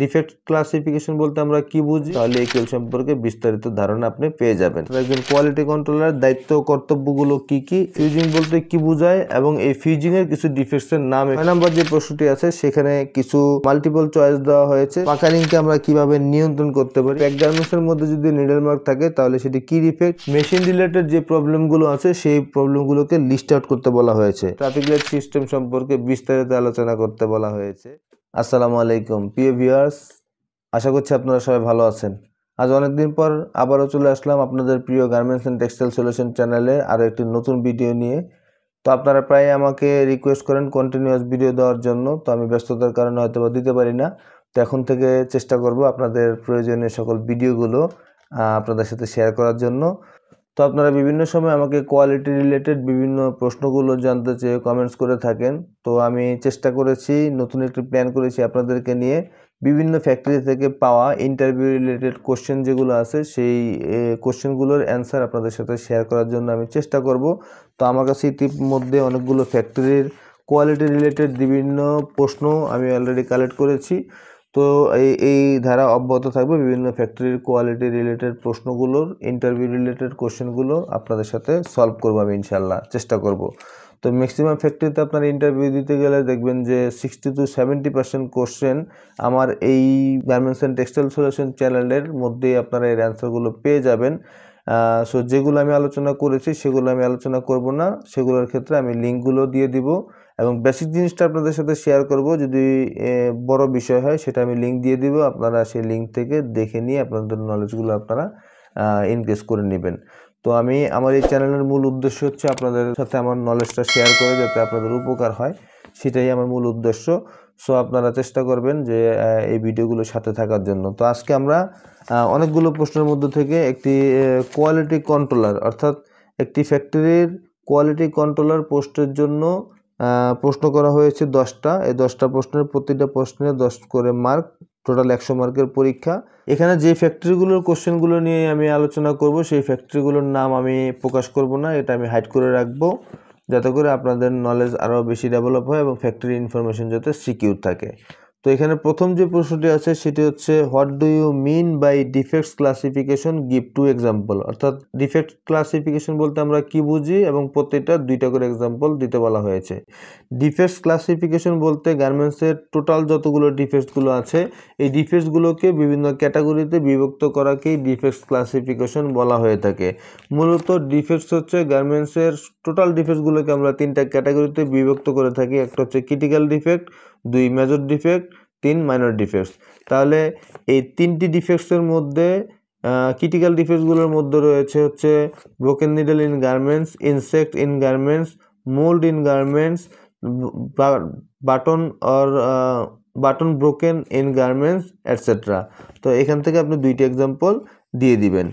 defect classification বলতে আমরা কি বুঝি তাহলে এই সম্পর্কে বিস্তারিত ধারণা আপনি পেয়ে যাবেন একজন কোয়ালিটি কন্ট্রোলার দায়িত্ব কর্তব্যগুলো কি কি ফিউজিং বলতে কি বোঝায় এবং এই ফিউজিং এর কিছু ডিফেক্টস এর নাম ছয় নাম্বার যে প্রশ্নটি আছে সেখানে কিছু মাল্টিপল চয়েস দেওয়া হয়েছে পাকারিংকে আমরা কিভাবে নিয়ন্ত্রণ করতে পারি এক গার্মেন্টসের এর মধ্যে যদি নিডল মার্ক থাকে তাহলে সেটি কি ডিফেক্ট মেশিন রিলেটেড যে প্রবলেমগুলো আছে সেই প্রবলেমগুলোকে লিস্ট আউট করতে বলা হয়েছে ট্রাফিক লাইট সিস্টেম সম্পর্কে বিস্তারিত আলোচনা করতে বলা হয়েছে আসসালামু আলাইকুম প্রিয় ভিউয়ার্স আশা করছি আপনারা সবাই ভালো আছেন আজ অনেকদিন পর আবারও চলে আসলাম আপনাদের প্রিয় গার্মেন্টস অ্যান্ড টেক্সটাইল সলিউশন চ্যানেলে আরও একটি নতুন ভিডিও নিয়ে তো আপনারা প্রায় আমাকে রিকোয়েস্ট করেন কন্টিনিউয়াস ভিডিও দেওয়ার জন্য তো আমি ব্যস্ততার কারণে হয়তো বা দিতে পারি না তো এখন থেকে চেষ্টা করব আপনাদের প্রয়োজনীয় সকল ভিডিওগুলো আপনাদের সাথে শেয়ার করার জন্য তো আপনারা বিভিন্ন সময় আমাকে কোয়ালিটি রিলেটেড বিভিন্ন প্রশ্নগুলো জানতে চেয়ে কমেন্টস করে থাকেন তো আমি চেষ্টা করেছি নতুন একটি প্ল্যান করেছি আপনাদেরকে নিয়ে বিভিন্ন ফ্যাক্টরি থেকে পাওয়া ইন্টারভিউ রিলেটেড কোশ্চেন যেগুলো আছে সেই কোশ্চেনগুলোর অ্যান্সার আপনাদের সাথে শেয়ার করার জন্য আমি চেষ্টা করব তো আমার কাছে ইতিমধ্যে অনেকগুলো ফ্যাক্টরির কোয়ালিটি রিলেটেড বিভিন্ন প্রশ্ন আমি অলরেডি কালেক্ট করেছি তো এই এই ধারা অব্যাহত থাকবে বিভিন্ন ফ্যাক্টরির কোয়ালিটি রিলেটেড প্রশ্নগুলোর ইন্টারভিউ রিলেটেড কোশ্চেনগুলো আপনাদের সাথে সলভ করবো আমি ইনশাল্লাহ চেষ্টা করব তো ম্যাক্সিমাম ফ্যাক্টরিতে আপনার ইন্টারভিউ দিতে গেলে দেখবেন যে sixty to seventy percent question আমার এই গার্মেন্টস অ্যান্ড টেক্সটাইল সলিউশন চ্যানেলের মধ্যেই আপনারা এর অ্যান্সারগুলো পেয়ে যাবেন সো যেগুলো আমি আলোচনা করেছি সেগুলো আমি আলোচনা করব না সেগুলোর ক্ষেত্রে আমি লিঙ্কগুলো দিয়ে দিব এবং বেসিক জিনিসটা আপনাদের সাথে শেয়ার করব যদি বড় বিষয় হয় সেটা আমি লিঙ্ক দিয়ে দিব আপনারা সেই লিঙ্ক থেকে দেখে নিয়ে আপনাদের নলেজগুলো আপনারা ইনক্রিজ করে নেবেন তো আমি আমার এই চ্যানেলের মূল উদ্দেশ্য হচ্ছে আপনাদের সাথে আমার নলেজটা শেয়ার করে যাতে আপনাদের উপকার হয় সেটাই আমার মূল উদ্দেশ্য সো আপনারা চেষ্টা করবেন যে এই ভিডিওগুলো সাথে থাকার জন্য তো আজকে আমরা অনেকগুলো প্রশ্নের মধ্যে থেকে একটি কোয়ালিটি কন্ট্রোলার অর্থাৎ একটি ফ্যাক্টরির কোয়ালিটি কন্ট্রোলার পোস্টের জন্য প্রশ্ন করা হয়েছে দশটা এই দশটা প্রশ্নের প্রতিটা প্রশ্নে দশ করে মার্ক টোটাল একশো মার্কের পরীক্ষা এখানে যে ফ্যাক্টরিগুলোর কোশ্চেনগুলো নিয়ে আমি আলোচনা করব সেই ফ্যাক্টরিগুলোর নাম আমি প্রকাশ করব না এটা আমি হাইড করে রাখবো যাতে করে আপনাদের নলেজ আরও বেশি ডেভেলপ হয় এবং ফ্যাক্টরি ইনফরমেশন যাতে সিকিউর থাকে তো এখানে প্রথম যে প্রশ্নটি আছে সেটি হচ্ছে what do you mean by defects classification give to example অর্থাৎ ডিফেক্ট ক্লাসিফিকেশন বলতে আমরা কি বুঝি এবং প্রত্যেকটা দুইটা করে এক্সাম্পল দিতে বলা হয়েছে ডিফেক্টস ক্লাসিফিকেশন বলতে গার্মেন্টসের টোটাল যতগুলো ডিফেক্টসগুলো আছে এই ডিফেক্টসগুলোকে বিভিন্ন ক্যাটাগরিতে বিভক্ত করাকেই ডিফেক্টস ক্লাসিফিকেশন বলা হয়ে থাকে মূলত ডিফেক্টস হচ্ছে গার্মেন্টসের টোটাল ডিফেক্টসগুলোকে আমরা তিনটা ক্যাটাগরিতে বিভক্ত করে থাকি একটা হচ্ছে ক্রিটিক্যাল ডিফেক্ট দুই মেজর ডিফেক্ট তিন মাইনর ডিফেক্টস তাহলে এই তিনটি ডিফেক্টসের মধ্যে ক্রিটিক্যাল ডিফেক্টসগুলোর মধ্যে রয়েছে হচ্ছে broken needle in garments insect in garments mould in garments button or button broken in garments etcetera তো এখান থেকে আপনি দুইটি এক্সাম্পল দিয়ে দিবেন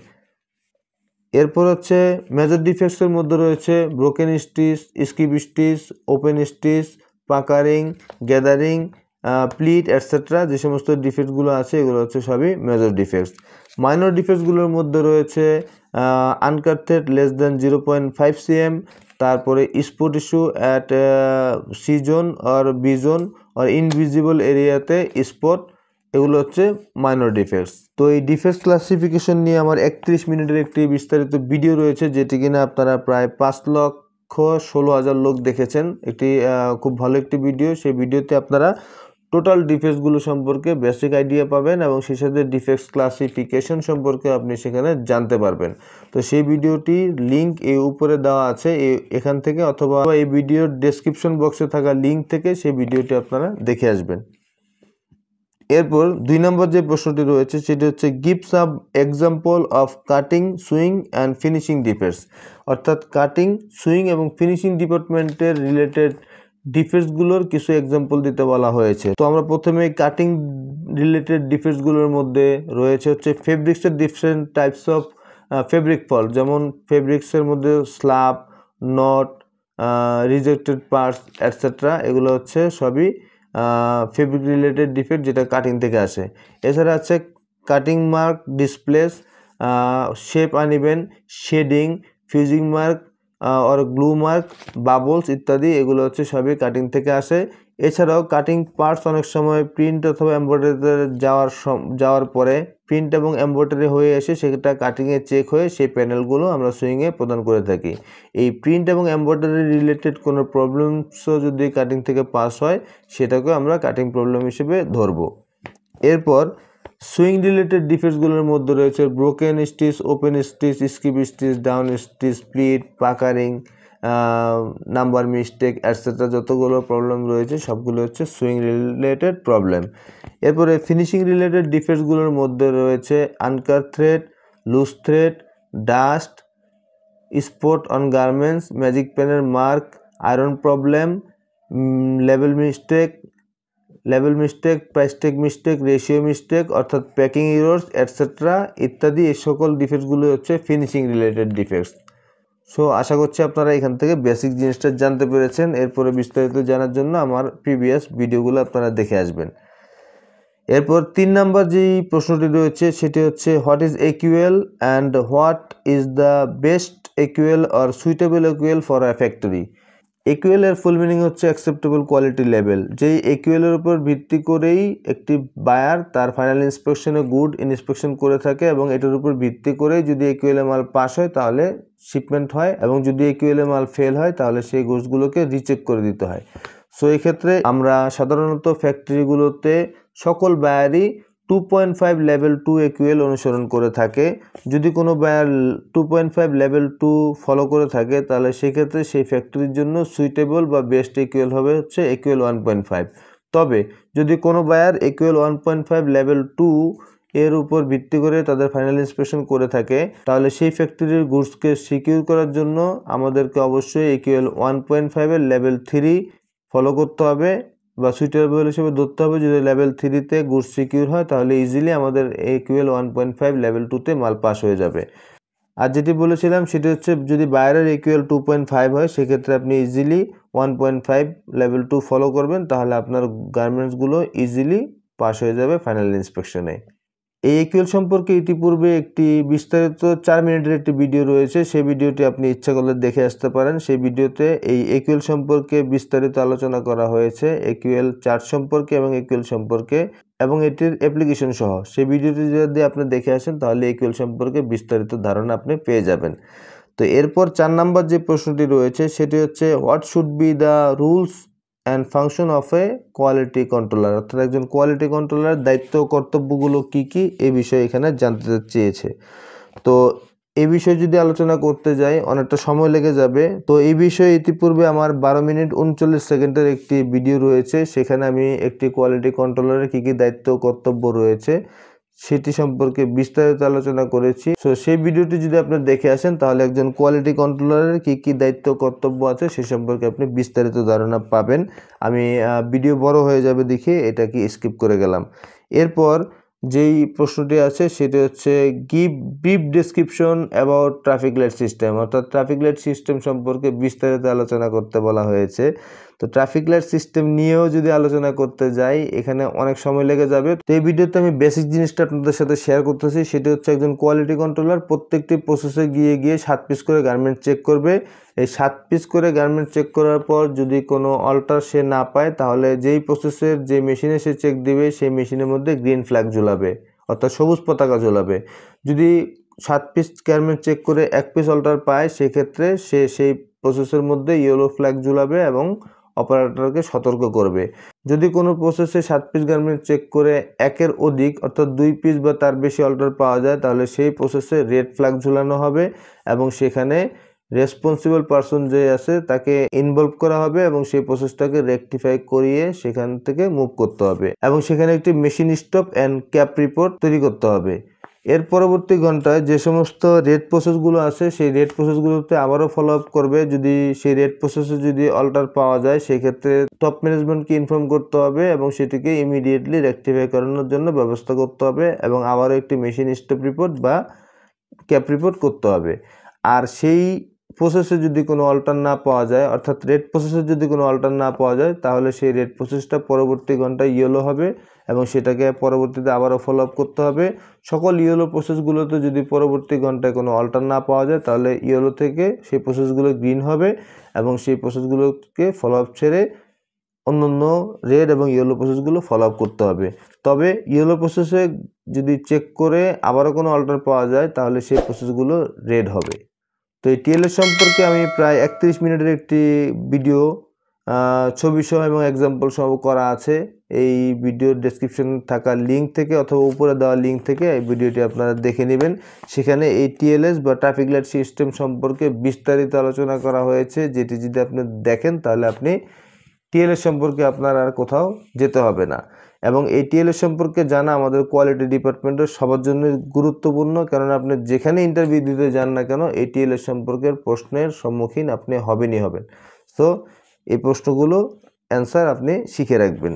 এরপর হচ্ছে মেজর ডিফেক্টসের মধ্যে রয়েছে broken stitch skip stitch open stitch puckering gathering pleat etcetera যে সমস্ত ডিফেক্টগুলো আছে এগুলো হচ্ছে সবই মেজর ডিফেক্টস মাইনর ডিফেক্টসগুলোর মধ্যে রয়েছে uncut less than zero point five cm তারপরে spot issue at C zone আর বি জোন আর ইনভিজিবল এরিয়াতে স্পট এগুলো হচ্ছে মাইনর ডিফেক্টস তো এই ডিফেক্টস ক্লাসিফিকেশন নিয়ে আমার একত্রিশ মিনিটের একটি বিস্তারিত ভিডিও রয়েছে যেটি কিনা আপনারা প্রায় পাঁচ লক্ষ লক্ষ ষোলো হাজার লোক দেখেছেন একটি খুব ভালো একটি ভিডিও সেই ভিডিওতে আপনারা টোটাল ডিফেক্টসগুলো সম্পর্কে বেসিক আইডিয়া পাবেন এবং সেই সাথে ডিফেক্টস ক্লাসিফিকেশন সম্পর্কে আপনি সেখানে জানতে পারবেন তো সেই ভিডিওটি লিঙ্ক এই উপরে দেওয়া আছে এখান থেকে অথবা এই ভিডিওর ডেসক্রিপশন বক্সে থাকা লিঙ্ক থেকে সেই ভিডিওটি আপনারা দেখে আসবেন এরপর দুই নম্বর যে প্রশ্নটি রয়েছে সেটি হচ্ছে give sub example of cutting sewing and finishing defence অর্থাৎ কাটিং সুইং এবং ফিনিশিং ডিপার্টমেন্টের রিলেটেড ডিফেন্সগুলোর কিছু এক্সাম্পল দিতে বলা হয়েছে তো আমরা প্রথমে কাটিং রিলেটেড ডিফেন্সগুলোর মধ্যে রয়েছে হচ্ছে ফেব্রিক্সের different types of fabric fault যেমন ফেব্রিক্সের মধ্যে slub knot rejected parts etcetera এগুলো হচ্ছে সবই ফেব্রিক রিলেটেড ডিফেক্ট যেটা কাটিং থেকে আসে এছাড়া আছে কাটিং মার্ক ডিসপ্লেস শেপ আনিবেন শেডিং ফিউজিং মার্ক আর গ্লু মার্ক বাবলস ইত্যাদি এগুলো হচ্ছে সবই কাটিং থেকে আসে এছাড়াও কাটিং পার্টস অনেক সময় প্রিন্ট অথবা এমব্রয়ডারিতে যাওয়ার যাওয়ার পরে প্রিন্ট এবং এম্ব্রয়ডারি হয়ে এসে সেটা কাটিংয়ে চেক হয়ে সেই প্যানেলগুলো আমরা সুইংয়ে প্রদান করে থাকি এই প্রিন্ট এবং এম্ব্রয়ডারি রিলেটেড কোনো প্রবলেমসও যদি কাটিং থেকে পাস হয় সেটাকে আমরা কাটিং প্রবলেম হিসেবে ধরব এরপর সুইং রিলেটেড ডিফেক্টসগুলোর মধ্যে রয়েছে broken stitch open stitch skip stitch down stitch split puckering number mistake etcetera যতগুলো প্রবলেম রয়েছে সবগুলো হচ্ছে সুইং রিলেটেড প্রবলেম এরপরে ফিনিশিং রিলেটেড ডিফেক্টসগুলোর মধ্যে রয়েছে uncut thread loose thread dust spot on garments magic পেনের mark iron problem level mistake level mistake price tag mistake ratio mistake অর্থাৎ প্যাকিং ইরোর্স অ্যাটসেট্রা ইত্যাদি এই সকল ডিফেক্টসগুলো হচ্ছে ফিনিশিং রিলেটেড ডিফেক্টস সো আশা করছি আপনারা এখান থেকে বেসিক জিনিসটা জানতে পেরেছেন এরপরে বিস্তারিত জানার জন্য আমার প্রিভিয়াস ভিডিওগুলো আপনারা দেখে আসবেন এরপর তিন নাম্বার যেই প্রশ্নটি রয়েছে সেটি হচ্ছে what is AQL and what is the best AQL or suitable AQL for a factory AQL এর ফুল মিনিং হচ্ছে অ্যাকসেপ্টেবল কোয়ালিটি লেভেল যেই একুয়েলের উপর ভিত্তি করেই একটি বায়ার তার ফাইনাল ইন্সপেকশনে গুড ইন্সপেকশন করে থাকে এবং এটার উপর ভিত্তি করেই যদি একুএল মাল পাস হয় তাহলে শিপমেন্ট হয় এবং যদি একুএল মাল ফেল হয় তাহলে সেই গোসগুলোকে রিচেক করে দিতে হয় সো এক্ষেত্রে আমরা সাধারণত ফ্যাক্টরিগুলোতে সকল বায়ারই two point five level two AQL অনুসরণ করে থাকে যদি কোনো buyer two point five level two follow করে থাকে তাহলে সেক্ষেত্রে সেই ফ্যাক্টরির জন্য সুইটেবল বা বেস্ট একুয়েল হবে হচ্ছে একুয়েল ওয়ান পয়েন্ট ফাইভ তবে যদি কোনো buyer AQL one point five level two এর উপর ভিত্তি করে তাদের ফাইনাল ইন্সপেকশন করে থাকে তাহলে সেই ফ্যাক্টরির গুডসকে সিকিউর করার জন্য আমাদেরকে অবশ্যই একুয়েল ওয়ান পয়েন্ট ফাইভের লেভেল থ্রি ফলো করতে হবে বা সুইটেবল হিসেবে ধরতে হবে যদি লেভেল থ্রিতে গুড সিকিউর হয় তাহলে ইজিলি আমাদের AQL one point five level টুতে মাল পাস হয়ে যাবে আর যেটি বলেছিলাম সেটি হচ্ছে যদি বাইরের ইকুয়েল টু পয়েন্ট ফাইভ হয় সেক্ষেত্রে আপনি easily one point five level two follow করবেন তাহলে আপনার গার্মেন্টসগুলো ইজিলি পাস হয়ে যাবে ফাইনাল ইন্সপেকশনে এই একিউএল সম্পর্কে ইতিপূর্বে একটি বিস্তারিত চার মিনিটের একটি ভিডিও রয়েছে সেই ভিডিওটি আপনি ইচ্ছা করলে দেখে আসতে পারেন সেই ভিডিওতে এই একিউএল সম্পর্কে বিস্তারিত আলোচনা করা হয়েছে একিউএল চার্জ সম্পর্কে এবং একিউএল সম্পর্কে এবং এটির অ্যাপ্লিকেশন সহ সেই ভিডিওটি যদি আপনি দেখে আসেন তাহলে একিউএল সম্পর্কে বিস্তারিত ধারণা আপনি পেয়ে যাবেন তো এরপর চার নাম্বার যে প্রশ্নটি রয়েছে সেটি হচ্ছে what should be the rules and function of a quality controller অর্থাৎ একজন কোয়ালিটি কন্ট্রোলার দায়িত্ব কর্তব্যগুলো কি কি এ বিষয়ে এখানে জানতে চেয়েছে তো এ বিষয়ে যদি আলোচনা করতে যাই অনেকটা সময় লেগে যাবে তো এই বিষয়ে ইতিপূর্বে আমার বারো মিনিট উনচল্লিশ সেকেন্ডের একটি ভিডিও রয়েছে সেখানে আমি একটি কোয়ালিটি কন্ট্রোলারের কী কী দায়িত্ব কর্তব্য রয়েছে সেটি সম্পর্কে বিস্তারিত আলোচনা করেছি সো সেই ভিডিওটি যদি আপনি দেখে আসেন তাহলে একজন কোয়ালিটি কন্ট্রোলারের কি কি দায়িত্ব কর্তব্য আছে সে সম্পর্কে আপনি বিস্তারিত ধারণা পাবেন আমি ভিডিও বড় হয়ে যাবে দেখে এটা কি স্কিপ করে গেলাম এরপর যেই প্রশ্নটি আছে সেটি হচ্ছে give brief description about traffic light system অর্থাৎ ট্রাফিক লাইট সিস্টেম সম্পর্কে বিস্তারিত আলোচনা করতে বলা হয়েছে তো ট্রাফিক লাইট সিস্টেম নিয়েও যদি আলোচনা করতে যাই এখানে অনেক সময় লেগে যাবে তো এই ভিডিওতে আমি বেসিক জিনিসটা আপনাদের সাথে শেয়ার করতেছি সেটি হচ্ছে একজন কোয়ালিটি কন্ট্রোলার প্রত্যেকটি প্রসেসে গিয়ে গিয়ে সাত পিস করে গার্মেন্ট চেক করবে এই সাত পিস করে গার্মেন্ট চেক করার পর যদি কোনো অল্টার সে না পায় তাহলে যেই প্রসেসের যে মেশিনে সে চেক দিবে সেই মেশিনের মধ্যে গ্রিন ফ্ল্যাগ ঝোলাবে অর্থাৎ সবুজ পতাকা ঝোলাবে যদি সাত পিস গার্মেন্ট চেক করে এক পিস অল্টার পায় সেক্ষেত্রে সে সেই প্রসেসের মধ্যে ইয়েলো ফ্ল্যাগ ঝুলাবে এবং অপারেটরকে সতর্ক করবে যদি কোনো প্রসেসে সাত পিস গার্মেন্ট চেক করে একের অধিক অর্থাৎ দুই পিস বা তার বেশি অল্টার পাওয়া যায় তাহলে সেই প্রসেসে রেড ফ্ল্যাগ ঝুলানো হবে এবং সেখানে রেসপন্সিবল পারসন যে আছে তাকে ইনভলভ করা হবে এবং সেই প্রসেসটাকে রেকটিফাই করিয়ে সেখান থেকে মুভ করতে হবে এবং সেখানে একটি machine stop and CAP report তৈরি করতে হবে এর পরবর্তী ঘন্টায় যে সমস্ত রেড প্রসেসগুলো আছে সেই রেড প্রসেসগুলোতে আবারও ফলো আপ করবে যদি সেই রেড প্রসেসে যদি অল্টার পাওয়া যায় সেই ক্ষেত্রে টপ ম্যানেজমেন্টকে ইনফর্ম করতে হবে এবং সেটিকে ইমিডিয়েটলি রেক্টিফাই করানোর জন্য ব্যবস্থা করতে হবে এবং আবারও একটি মেশিন স্টপ রিপোর্ট বা ক্যাপ রিপোর্ট করতে হবে আর সেই প্রসেসে যদি কোনো অল্টার না পাওয়া যায় অর্থাৎ রেড প্রসেসে যদি কোনো অল্টার না পাওয়া যায় তাহলে সেই রেড প্রসেসটা পরবর্তী ঘন্টায় ইয়েলো হবে এবং সেটাকে পরবর্তীতে আবারও ফলো আপ করতে হবে সকল ইয়েলো প্রসেসগুলোতে যদি পরবর্তী ঘন্টায় কোনো অল্টার না পাওয়া যায় তাহলে ইয়েলো থেকে সেই প্রসেসগুলো গ্রিন হবে এবং সেই প্রসেসগুলোকে ফলো আপ ছেড়ে অন্য অন্য রেড এবং ইয়েলো প্রসেসগুলো ফলো আপ করতে হবে তবে ইয়েলো প্রসেসে যদি চেক করে আবারও কোনো অল্টার পাওয়া যায় তাহলে সেই প্রসেসগুলো রেড হবে তো এই টিএলএস সম্পর্কে আমি প্রায় একত্রিশ মিনিটের একটি ভিডিও ছবি সহ এবং এক্সাম্পল সহ করা আছে এই ভিডিও ডেসক্রিপশন থাকা লিঙ্ক থেকে অথবা উপরে দেওয়া লিঙ্ক থেকে এই ভিডিওটি আপনারা দেখে নেবেন সেখানে এই টিএলএস বা ট্রাফিক লাইট সিস্টেম সম্পর্কে বিস্তারিত আলোচনা করা হয়েছে যেটি যদি আপনি দেখেন তাহলে আপনি টিএলএস সম্পর্কে আপনার আর কোথাও যেতে হবে না এবং এটিএলের সম্পর্কে জানা আমাদের কোয়ালিটি ডিপার্টমেন্টের সবার জন্য গুরুত্বপূর্ণ কারণ আপনি যেখানে ইন্টারভিউ দিতে যান না কেন এটিএলের সম্পর্কের প্রশ্নের সম্মুখীন আপনি হবেনই হবেন সো এই প্রশ্নগুলো অ্যান্সার আপনি শিখে রাখবেন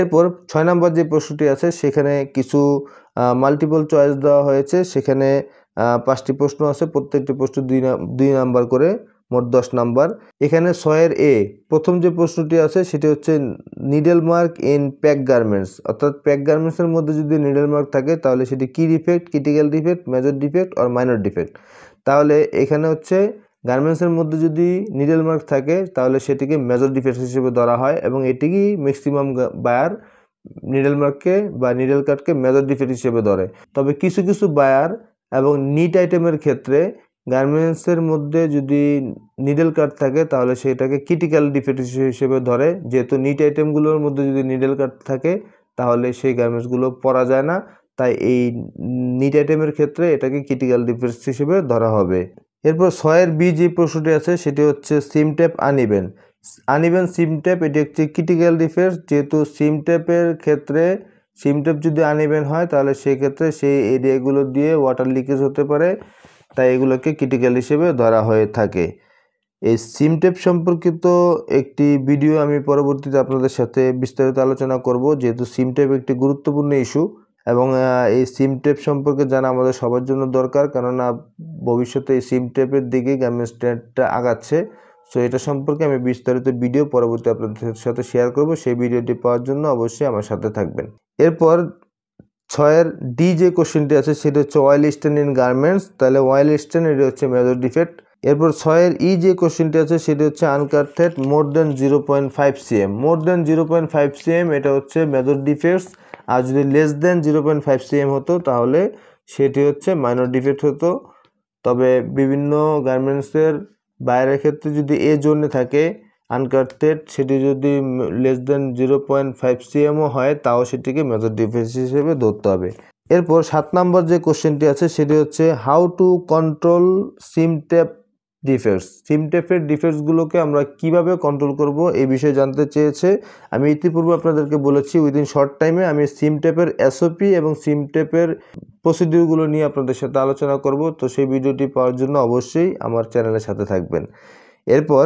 এরপর ছয় নম্বর যে প্রশ্নটি আছে সেখানে কিছু মাল্টিপল চয়েস দেওয়া হয়েছে সেখানে পাঁচটি প্রশ্ন আছে প্রত্যেকটি প্রশ্ন দুই দুই নাম্বার করে মোট দশ নাম্বার এখানে ছয়ের এ প্রথম যে প্রশ্নটি আছে সেটি হচ্ছে needle mark in pack garments অর্থাৎ প্যাক গার্মেন্টসের মধ্যে যদি নিডেল মার্ক থাকে তাহলে সেটি কি defect critical defect major defect আর মাইনর ডিফেক্ট তাহলে এখানে হচ্ছে গার্মেন্টসের মধ্যে যদি নিডেল মার্ক থাকে তাহলে সেটিকে মেজর ডিফেক্ট হিসেবে ধরা হয় এবং এটিকেই ম্যাক্সিমাম বায়ার নিডেল মার্ককে বা নিডেল কার্ডকে মেজর ডিফেক্ট হিসেবে ধরে তবে কিছু কিছু বায়ার এবং নিট আইটেমের ক্ষেত্রে গার্মেন্টসের মধ্যে যদি নিডেল কাট থাকে তাহলে সেটাকে ক্রিটিক্যাল ডিফেক্ট হিসেবে ধরে যেহেতু নিট আইটেমগুলোর মধ্যে যদি নিডেল কাট থাকে তাহলে সেই গার্মেন্টসগুলো পরা যায় না তাই এই নিট আইটেমের ক্ষেত্রে এটাকে ক্রিটিক্যাল ডিফেক্টস হিসেবে ধরা হবে এরপর ছয়ের বি যে প্রশ্নটি আছে সেটি হচ্ছে সিম ট্যাপ আনিবেন আনিবেন সিম ট্যাপ এটি একটি ক্রিটিক্যাল ডিফেক্ট যেহেতু সিম ট্যাপের ক্ষেত্রে সিম ট্যাপ যদি আনিবেন হয় তাহলে সেক্ষেত্রে সেই এরিয়াগুলো দিয়ে ওয়াটার লিকেজ হতে পারে তাই এগুলোকে ক্রিটিক্যাল হিসেবে ধরা হয়ে থাকে এই সিমটেপ সম্পর্কিত একটি ভিডিও আমি পরবর্তীতে আপনাদের সাথে বিস্তারিত আলোচনা করব যেহেতু সিমটেপ একটি গুরুত্বপূর্ণ ইস্যু এবং এই সিমটেপ সম্পর্কে জানা আমাদের সবার জন্য দরকার কেননা ভবিষ্যতে এই সিমটেপের দিকে গ্রামীণ স্ট্যান্ডটা আগাচ্ছে সো এটা সম্পর্কে আমি বিস্তারিত ভিডিও পরবর্তী আপনাদের সাথে শেয়ার করব সেই ভিডিওটি পাওয়ার জন্য অবশ্যই আমার সাথে থাকবেন এরপর ছয়ের ডি যে কোশ্চেনটি আছে সেটা হচ্ছে অয়েল স্ট্যান্ড ইন গার্মেন্টস তাহলে অয়েল স্ট্যান্ড এটা হচ্ছে মেজর ডিফেক্ট এরপর ছয়ের ই e যে কোশ্চেনটি আছে সেটি হচ্ছে uncut thread more than zero point five cm more than zero point five cm এটা হচ্ছে মেজর ডিফেক্টস আর যদি less than zero point five cm হতো তাহলে সেটি হচ্ছে মাইনর ডিফেক্ট হতো তবে বিভিন্ন গার্মেন্টসের বাইরের ক্ষেত্রে যদি এ জোনে থাকে আনকারটেড সেটি যদি less than zero point five সিএমও হয় তাও সেটিকে মেজর ডিফেন্স হিসেবে ধরতে হবে এরপর সাত নম্বর যে কোশ্চেনটি আছে সেটি হচ্ছে how to control seam defence সিমটেপের সিম আমরা কিভাবে কন্ট্রোল করব এই বিষয়ে জানতে চেয়েছে আমি ইতিপূর্বে আপনাদেরকে বলেছি উইদিন শর্ট টাইমে আমি সিম এসওপি এবং সিম ট্যাপের প্রসিডিউরগুলো নিয়ে আপনাদের সাথে আলোচনা করব তো সেই ভিডিওটি পাওয়ার জন্য অবশ্যই আমার চ্যানেলের সাথে থাকবেন এরপর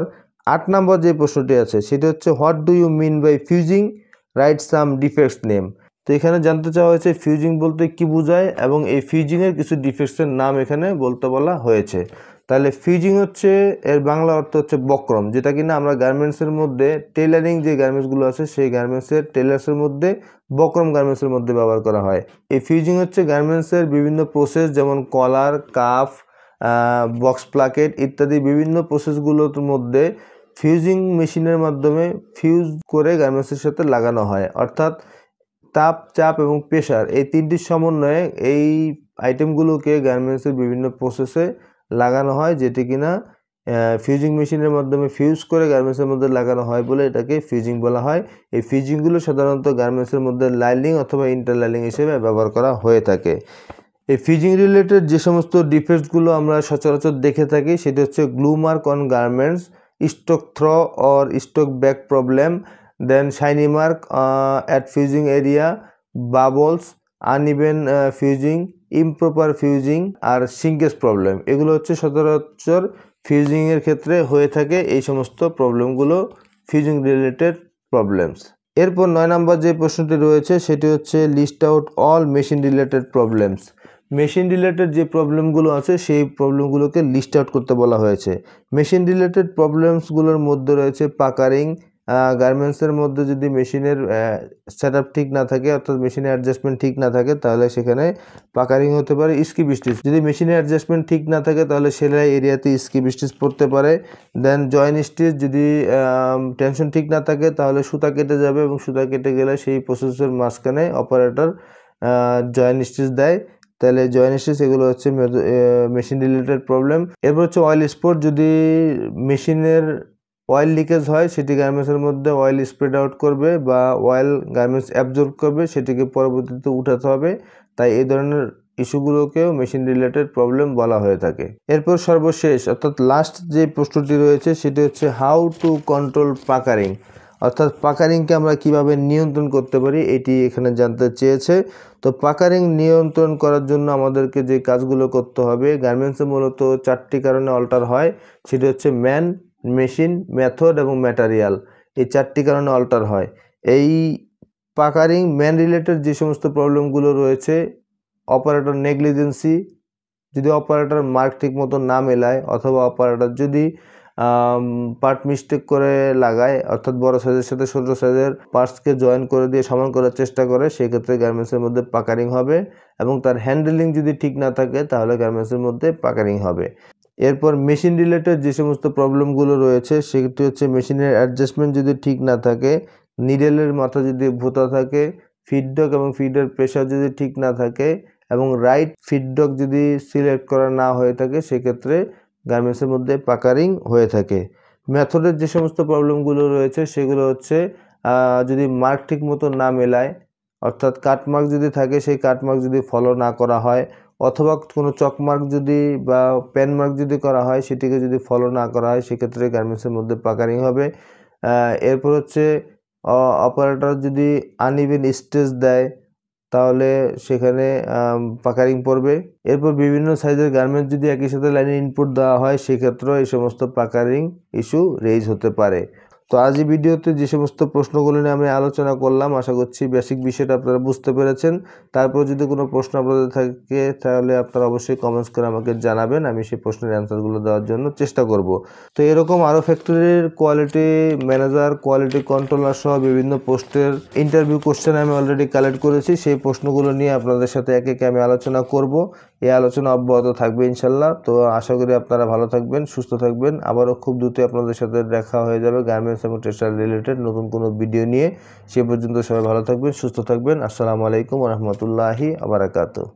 আট নম্বর যে প্রশ্নটি আছে সেটি হচ্ছে what do you mean by fusing write some defects name তো এখানে জানতে চাওয়া হয়েছে ফিউজিং বলতে কি বোঝায় এবং এই ফিউজিংয়ের কিছু ডিফেক্টসের নাম এখানে বলতে বলা হয়েছে তাহলে ফিউজিং হচ্ছে এর বাংলা অর্থ হচ্ছে বক্রম যেটা কিনা আমরা গার্মেন্টসের মধ্যে টেলারিং যে গার্মেন্টসগুলো আছে সেই গার্মেন্টসের টেলার্সের মধ্যে বক্রম গার্মেন্টসের মধ্যে ব্যবহার করা হয় এই ফিউজিং হচ্ছে গার্মেন্টসের বিভিন্ন প্রসেস যেমন কলার কাফ বক্স প্লাকেট ইত্যাদি বিভিন্ন প্রসেসগুলোর মধ্যে ফিউজিং মেশিনের মাধ্যমে ফিউজ করে গার্মেন্টসের সাথে লাগানো হয় অর্থাৎ তাপ চাপ এবং প্রেশার এই তিনটির সমন্বয়ে এই আইটেমগুলোকে গার্মেন্টসের বিভিন্ন প্রসেসে লাগানো হয় যেটি কিনা ফিউজিং মেশিনের মাধ্যমে ফিউজ করে গার্মেন্টসের মধ্যে লাগানো হয় বলে এটাকে ফিউজিং বলা হয় এই ফিউজিংগুলো সাধারণত গার্মেন্টসের মধ্যে লাইলিং অথবা ইন্টারলাইলিং হিসেবে ব্যবহার করা হয়ে থাকে এই ফিজিং রিলেটেড যে সমস্ত ডিফেক্টসগুলো আমরা সচরাচর দেখে থাকি সেটি হচ্ছে glue mark on garments strike throw or strike back problem then shiny mark at fusing area bubbles bubbles uneven uh, fusing improper আর সিঙ্কেজ প্রবলেম এগুলো হচ্ছে সচরাচর ফিউজিংয়ের ক্ষেত্রে হয়ে থাকে এই সমস্ত প্রবলেমগুলো ফিউজিং রিলেটেড প্রবলেমস এরপর নয় নম্বর যে প্রশ্নটি রয়েছে সেটি হচ্ছে list out all machine related problems machine related যে প্রবলেমগুলো আছে সেই প্রবলেমগুলোকে লিস্ট আউট করতে বলা হয়েছে মেশিন রিলেটেড প্রবলেমসগুলোর মধ্যে রয়েছে পাকারিং গার্মেন্টসের মধ্যে যদি মেশিনের সেট ঠিক না থাকে অর্থাৎ মেশিনের অ্যাডজাস্টমেন্ট ঠিক না থাকে তাহলে সেখানে পাকারিং হতে পারে স্কিপ স্টিচ যদি মেশিনের অ্যাডজাস্টমেন্ট ঠিক না থাকে তাহলে সেলাই এরিয়াতে স্কিপ স্টিচ পড়তে পারে দেন জয়েন স্টিচ যদি টেনশন ঠিক না থাকে তাহলে সুতা কেটে যাবে এবং সুতা কেটে গেলে সেই প্রসেসের মাঝখানে অপারেটর জয়েন স্টিচ দেয় তাহলে জয়েনিসিস এগুলো হচ্ছে মেশিন রিলেটেড প্রবলেম এরপর হচ্ছে অয়েল স্পোর্ট যদি মেশিনের অয়েল লিকেজ হয় সেটি গার্মেন্টসের মধ্যে অয়েল স্প্রেড আউট করবে বা অয়েল গার্মেন্টস অ্যাবজর্ব করবে সেটিকে পরবর্তীতে উঠাতে হবে তাই এই ধরনের ইস্যুগুলোকেও মেশিন রিলেটেড প্রবলেম বলা হয়ে থাকে এরপর সর্বশেষ অর্থাৎ লাস্ট যে প্রশ্নটি রয়েছে সেটি হচ্ছে হাউ টু কন্ট্রোল পাকারিং অর্থাৎ পাকারিংকে আমরা কিভাবে নিয়ন্ত্রণ করতে পারি এটি এখানে জানতে চেয়েছে তো পাকারিং নিয়ন্ত্রণ করার জন্য আমাদেরকে যে কাজগুলো করতে হবে গার্মেন্টসে মূলত চারটি কারণে অল্টার হয় সেটি হচ্ছে ম্যান মেশিন মেথড এবং ম্যাটারিয়াল এই চারটি কারণে অল্টার হয় এই পাকারিং ম্যান রিলেটেড যে সমস্ত প্রবলেমগুলো রয়েছে অপারেটর নেগলিজেন্সি যদি অপারেটর মার্ক ঠিক মতো না মেলায় অথবা অপারেটর যদি পার্ট মিস্টেক করে লাগায় অর্থাৎ বড় সাইজের সাথে ছোট সাইজের পার্টসকে জয়েন করে দিয়ে সমান করার চেষ্টা করে সেক্ষেত্রে গার্মেন্টসের মধ্যে পাকারিং হবে এবং তার হ্যান্ডেলিং যদি ঠিক না থাকে তাহলে গার্মেন্টসের মধ্যে পাকারিং হবে এরপর মেশিন রিলেটেড যে সমস্ত প্রবলেমগুলো রয়েছে সেটি হচ্ছে মেশিনের অ্যাডজাস্টমেন্ট যদি ঠিক না থাকে নিডেলের মাথা যদি ভোতা থাকে ফিডডক এবং ফিডের প্রেশার যদি ঠিক না থাকে এবং রাইট ফিডডক যদি সিলেক্ট করা না হয়ে থাকে সেক্ষেত্রে গার্মেন্টসের মধ্যে পাকারিং হয়ে থাকে ম্যাথডের যে সমস্ত প্রবলেমগুলো রয়েছে সেগুলো হচ্ছে যদি মার্ক ঠিক মতো না মেলায় অর্থাৎ কাটমার্ক যদি থাকে সেই কাটমার্ক যদি ফলো না করা হয় অথবা কোনো চকমার্ক যদি বা প্যানমার্ক যদি করা হয় সেটিকে যদি ফলো না করা হয় সেক্ষেত্রে গার্মেন্টসের মধ্যে পাকারিং হবে এরপর হচ্ছে অপারেটর যদি আনইভেন স্টেজ দেয় তাহলে সেখানে পাকারিং পড়বে এরপর বিভিন্ন সাইজের গার্মেন্টস যদি একই সাথে লাইনে ইনপুট দেওয়া হয় সেক্ষেত্রেও এই সমস্ত পাকারিং ইস্যু রেজ হতে পারে তো আজ এই ভিডিওতে যে সমস্ত প্রশ্নগুলো নিয়ে আমি আলোচনা করলাম আশা করছি বেসিক বিষয়টা আপনারা বুঝতে পেরেছেন তারপর যদি কোনো প্রশ্ন আপনাদের থাকে তাহলে আপনারা অবশ্যই কমেন্টস করে আমাকে জানাবেন আমি সেই প্রশ্নের অ্যান্সারগুলো দেওয়ার জন্য চেষ্টা করব তো এরকম আরও ফ্যাক্টরির কোয়ালিটি ম্যানেজার কোয়ালিটি কন্ট্রোলার সহ বিভিন্ন পোস্টের ইন্টারভিউ কোশ্চেন আমি অলরেডি কালেক্ট করেছি সেই প্রশ্নগুলো নিয়ে আপনাদের সাথে এক একে আমি আলোচনা করব এই আলোচনা অব্যাহত থাকবে ইনশাল্লাহ তো আশা করি আপনারা ভালো থাকবেন সুস্থ থাকবেন আবারও খুব দ্রুতই আপনাদের সাথে দেখা হয়ে যাবে গার্মেন্টস এবং টেক্সটাইল রিলেটেড নতুন কোনো ভিডিও নিয়ে সে পর্যন্ত সবাই ভালো থাকবেন সুস্থ থাকবেন আসসালামু আলাইকুম রহমতুল্লাহি আবরাকাত